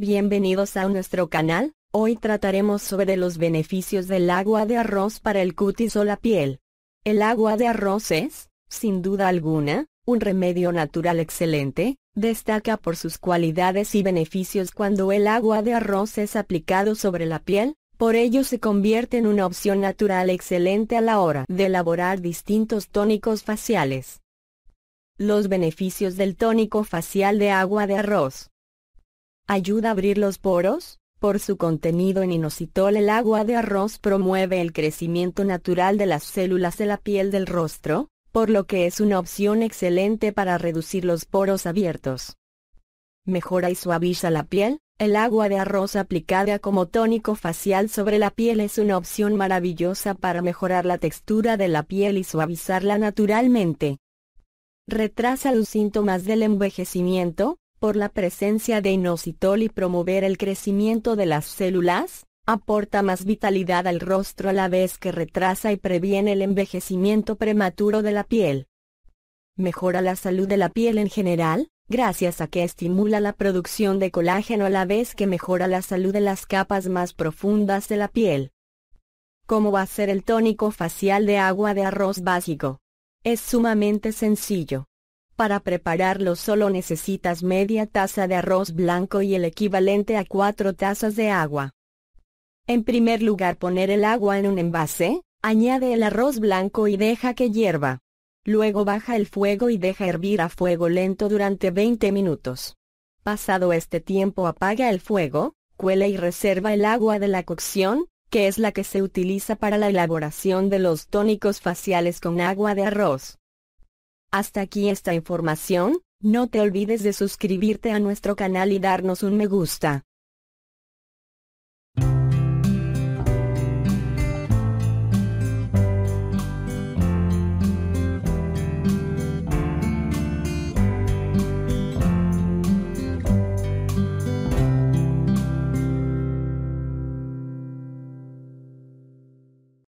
Bienvenidos a nuestro canal, hoy trataremos sobre los beneficios del agua de arroz para el cutis o la piel. El agua de arroz es, sin duda alguna, un remedio natural excelente, destaca por sus cualidades y beneficios cuando el agua de arroz es aplicado sobre la piel, por ello se convierte en una opción natural excelente a la hora de elaborar distintos tónicos faciales. Los beneficios del tónico facial de agua de arroz ayuda a abrir los poros, por su contenido en inositol el agua de arroz promueve el crecimiento natural de las células de la piel del rostro, por lo que es una opción excelente para reducir los poros abiertos. Mejora y suaviza la piel, el agua de arroz aplicada como tónico facial sobre la piel es una opción maravillosa para mejorar la textura de la piel y suavizarla naturalmente. Retrasa los síntomas del envejecimiento, por la presencia de inositol y promover el crecimiento de las células, aporta más vitalidad al rostro a la vez que retrasa y previene el envejecimiento prematuro de la piel. Mejora la salud de la piel en general, gracias a que estimula la producción de colágeno a la vez que mejora la salud de las capas más profundas de la piel. ¿Cómo va a ser el tónico facial de agua de arroz básico? Es sumamente sencillo. Para prepararlo solo necesitas media taza de arroz blanco y el equivalente a 4 tazas de agua. En primer lugar poner el agua en un envase, añade el arroz blanco y deja que hierva. Luego baja el fuego y deja hervir a fuego lento durante 20 minutos. Pasado este tiempo apaga el fuego, cuela y reserva el agua de la cocción, que es la que se utiliza para la elaboración de los tónicos faciales con agua de arroz. Hasta aquí esta información, no te olvides de suscribirte a nuestro canal y darnos un me gusta.